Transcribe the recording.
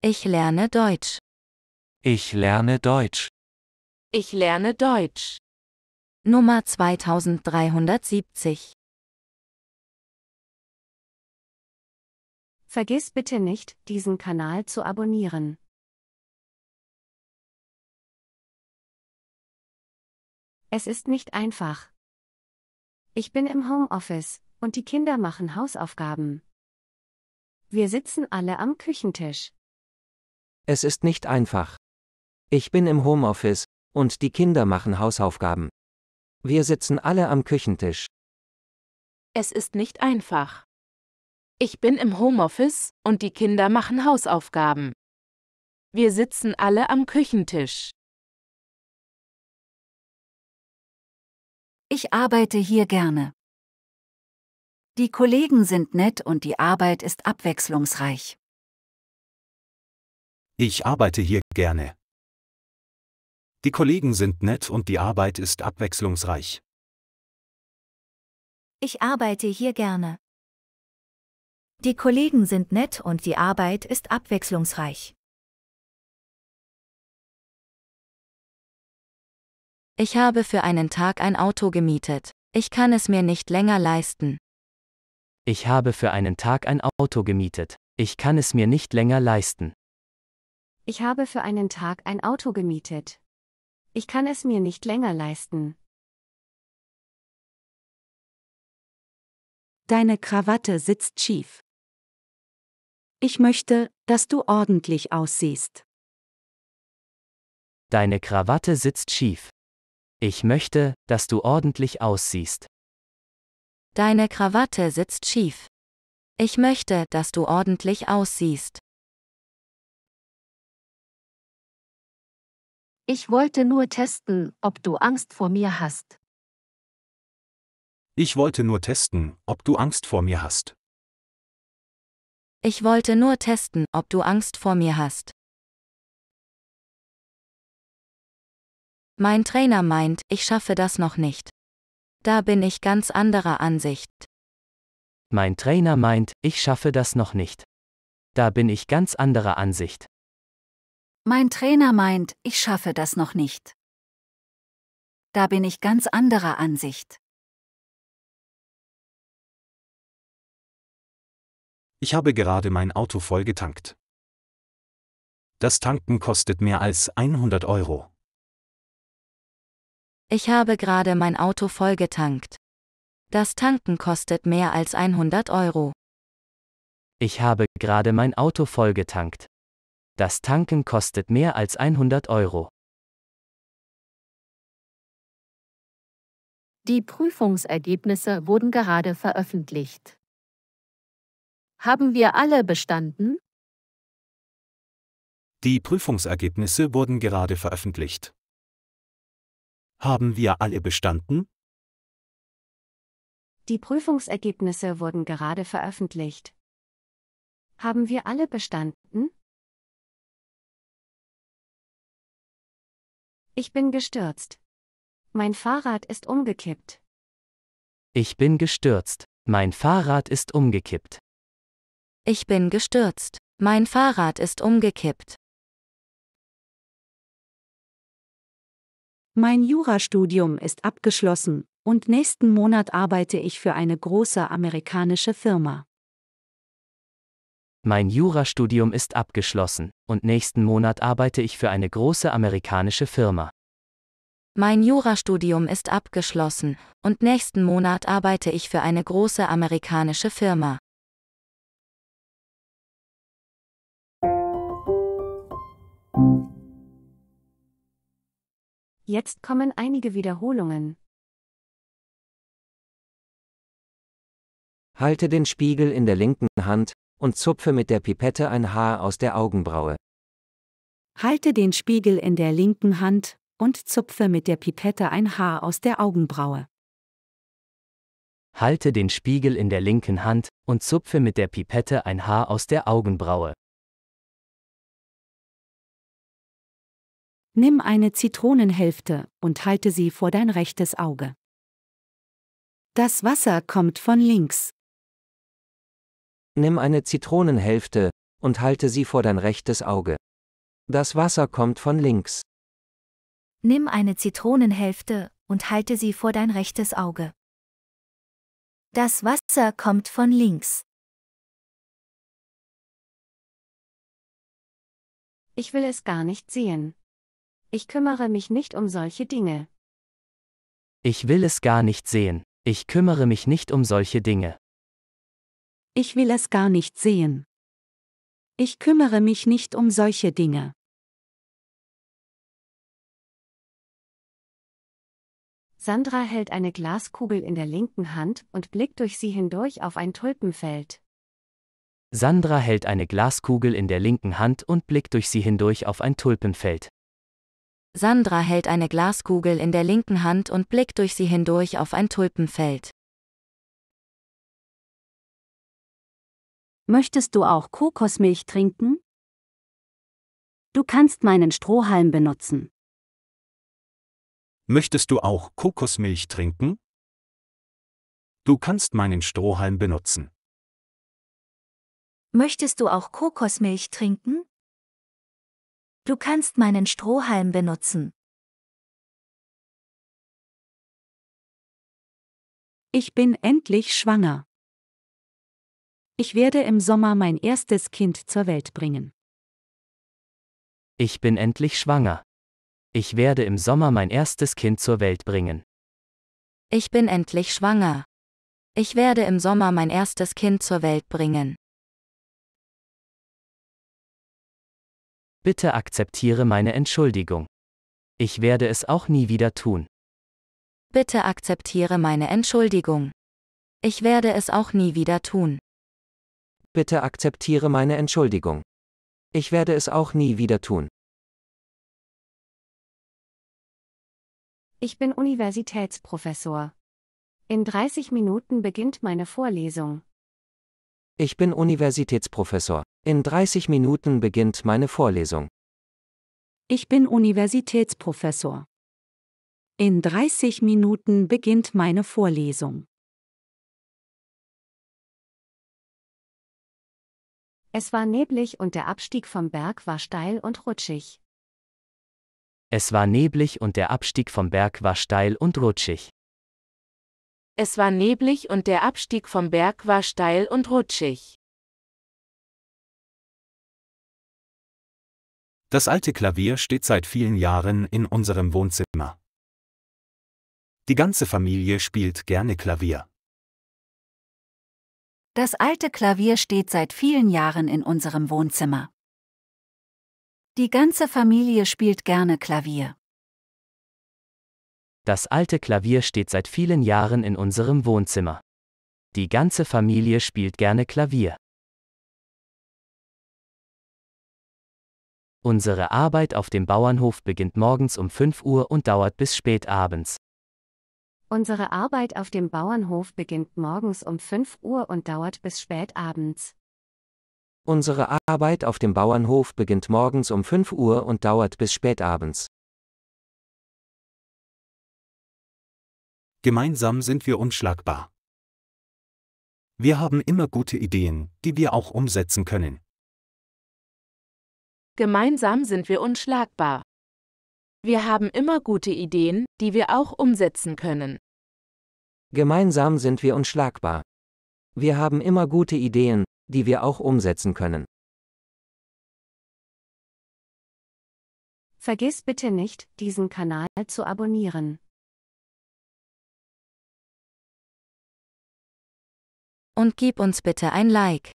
Ich lerne Deutsch. Ich lerne Deutsch. Ich lerne Deutsch. Nummer 2370. Vergiss bitte nicht, diesen Kanal zu abonnieren. Es ist nicht einfach. Ich bin im Homeoffice und die Kinder machen Hausaufgaben. Wir sitzen alle am Küchentisch. Es ist nicht einfach. Ich bin im Homeoffice, und die Kinder machen Hausaufgaben. Wir sitzen alle am Küchentisch. Es ist nicht einfach. Ich bin im Homeoffice, und die Kinder machen Hausaufgaben. Wir sitzen alle am Küchentisch. Ich arbeite hier gerne. Die Kollegen sind nett und die Arbeit ist abwechslungsreich. Ich arbeite hier gerne. Die Kollegen sind nett und die Arbeit ist abwechslungsreich. Ich arbeite hier gerne. Die Kollegen sind nett und die Arbeit ist abwechslungsreich. Ich habe für einen Tag ein Auto gemietet. Ich kann es mir nicht länger leisten. Ich habe für einen Tag ein Auto gemietet. Ich kann es mir nicht länger leisten. Ich habe für einen Tag ein Auto gemietet. Ich kann es mir nicht länger leisten. Deine Krawatte sitzt schief. Ich möchte, dass du ordentlich aussiehst. Deine Krawatte sitzt schief. Ich möchte, dass du ordentlich aussiehst. Deine Krawatte sitzt schief. Ich möchte, dass du ordentlich aussiehst. Ich wollte nur testen, ob du Angst vor mir hast. Ich wollte nur testen, ob du Angst vor mir hast. Ich wollte nur testen, ob du Angst vor mir hast. Mein Trainer meint, ich schaffe das noch nicht. Da bin ich ganz anderer Ansicht. Mein Trainer meint, ich schaffe das noch nicht. Da bin ich ganz anderer Ansicht. Mein Trainer meint, ich schaffe das noch nicht. Da bin ich ganz anderer Ansicht. Ich habe gerade mein Auto voll getankt. Das Tanken kostet mehr als 100 Euro. Ich habe gerade mein Auto voll getankt. Das Tanken kostet mehr als 100 Euro. Ich habe gerade mein Auto voll getankt. Das Tanken kostet mehr als 100 Euro. Die Prüfungsergebnisse wurden gerade veröffentlicht. Haben wir alle bestanden? Die Prüfungsergebnisse wurden gerade veröffentlicht. Haben wir alle bestanden? Die Prüfungsergebnisse wurden gerade veröffentlicht. Haben wir alle bestanden? Ich bin gestürzt. Mein Fahrrad ist umgekippt. Ich bin gestürzt. Mein Fahrrad ist umgekippt. Ich bin gestürzt. Mein Fahrrad ist umgekippt. Mein Jurastudium ist abgeschlossen und nächsten Monat arbeite ich für eine große amerikanische Firma. Mein Jurastudium ist abgeschlossen und nächsten Monat arbeite ich für eine große amerikanische Firma. Mein Jurastudium ist abgeschlossen und nächsten Monat arbeite ich für eine große amerikanische Firma. Jetzt kommen einige Wiederholungen. Halte den Spiegel in der linken Hand und zupfe mit der Pipette ein Haar aus der Augenbraue. Halte den Spiegel in der linken Hand und zupfe mit der Pipette ein Haar aus der Augenbraue. Halte den Spiegel in der linken Hand und zupfe mit der Pipette ein Haar aus der Augenbraue. Nimm eine Zitronenhälfte und halte sie vor dein rechtes Auge. Das Wasser kommt von links. Nimm eine Zitronenhälfte und halte sie vor dein rechtes Auge. Das Wasser kommt von links. Nimm eine Zitronenhälfte und halte sie vor dein rechtes Auge. Das Wasser kommt von links. Ich will es gar nicht sehen. Ich kümmere mich nicht um solche Dinge. Ich will es gar nicht sehen. Ich kümmere mich nicht um solche Dinge. Ich will es gar nicht sehen. Ich kümmere mich nicht um solche Dinge. Sandra hält eine Glaskugel in der linken Hand und blickt durch sie hindurch auf ein Tulpenfeld. Sandra hält eine Glaskugel in der linken Hand und blickt durch sie hindurch auf ein Tulpenfeld. Sandra hält eine Glaskugel in der linken Hand und blickt durch sie hindurch auf ein Tulpenfeld. Möchtest du auch Kokosmilch trinken? Du kannst meinen Strohhalm benutzen. Möchtest du auch Kokosmilch trinken? Du kannst meinen Strohhalm benutzen. Möchtest du auch Kokosmilch trinken? Du kannst meinen Strohhalm benutzen. Ich bin endlich schwanger. Ich werde im Sommer mein erstes Kind zur Welt bringen. Ich bin endlich schwanger. Ich werde im Sommer mein erstes Kind zur Welt bringen. Ich bin endlich schwanger. Ich werde im Sommer mein erstes Kind zur Welt bringen. Bitte akzeptiere meine Entschuldigung. Ich werde es auch nie wieder tun. Bitte akzeptiere meine Entschuldigung. Ich werde es auch nie wieder tun. Bitte akzeptiere meine Entschuldigung. Ich werde es auch nie wieder tun. Ich bin Universitätsprofessor. In 30 Minuten beginnt meine Vorlesung. Ich bin Universitätsprofessor. In 30 Minuten beginnt meine Vorlesung. Ich bin Universitätsprofessor. In 30 Minuten beginnt meine Vorlesung. Es war neblig und der Abstieg vom Berg war steil und rutschig. Es war neblig und der Abstieg vom Berg war steil und rutschig. Es war neblig und der Abstieg vom Berg war steil und rutschig. Das alte Klavier steht seit vielen Jahren in unserem Wohnzimmer. Die ganze Familie spielt gerne Klavier. Das alte Klavier steht seit vielen Jahren in unserem Wohnzimmer. Die ganze Familie spielt gerne Klavier. Das alte Klavier steht seit vielen Jahren in unserem Wohnzimmer. Die ganze Familie spielt gerne Klavier. Unsere Arbeit auf dem Bauernhof beginnt morgens um 5 Uhr und dauert bis spät abends. Unsere Arbeit auf dem Bauernhof beginnt morgens um 5 Uhr und dauert bis spät abends. Unsere Arbeit auf dem Bauernhof beginnt morgens um 5 Uhr und dauert bis spät abends. Gemeinsam sind wir unschlagbar. Wir haben immer gute Ideen, die wir auch umsetzen können. Gemeinsam sind wir unschlagbar. Wir haben immer gute Ideen, die wir auch umsetzen können. Gemeinsam sind wir unschlagbar. Wir haben immer gute Ideen, die wir auch umsetzen können. Vergiss bitte nicht, diesen Kanal zu abonnieren. Und gib uns bitte ein Like.